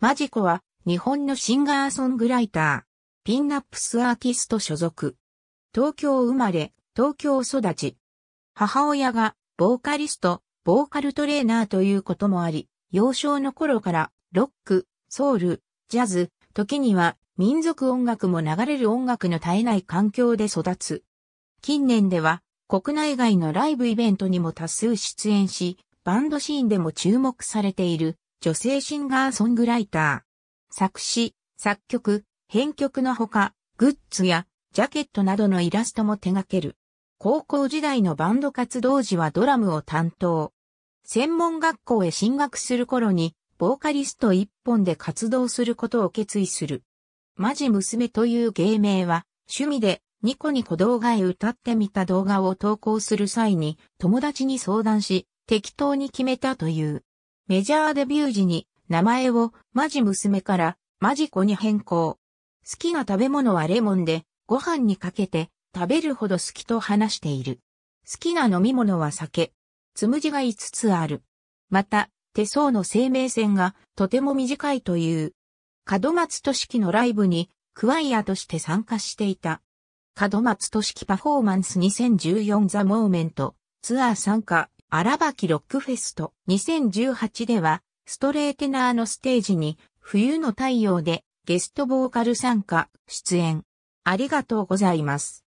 マジコは日本のシンガーソングライター、ピンナップスアーティスト所属。東京生まれ、東京育ち。母親がボーカリスト、ボーカルトレーナーということもあり、幼少の頃からロック、ソウル、ジャズ、時には民族音楽も流れる音楽の絶えない環境で育つ。近年では国内外のライブイベントにも多数出演し、バンドシーンでも注目されている女性シンガーソングライター。作詞、作曲、編曲のほか、グッズやジャケットなどのイラストも手掛ける。高校時代のバンド活動時はドラムを担当。専門学校へ進学する頃に、ボーカリスト一本で活動することを決意する。マジ娘という芸名は、趣味でニコニコ動画へ歌ってみた動画を投稿する際に友達に相談し、適当に決めたという。メジャーデビュー時に名前をマジ娘からマジ子に変更。好きな食べ物はレモンでご飯にかけて食べるほど好きと話している。好きな飲み物は酒。つむじが5つある。また、手相の生命線がとても短いという。門松俊樹のライブにクワイアとして参加していた。門松俊樹パフォーマンス2014ザモーメントツアー参加荒垣ロックフェスト2018では、ストレーテナーのステージに、冬の太陽でゲストボーカル参加、出演。ありがとうございます。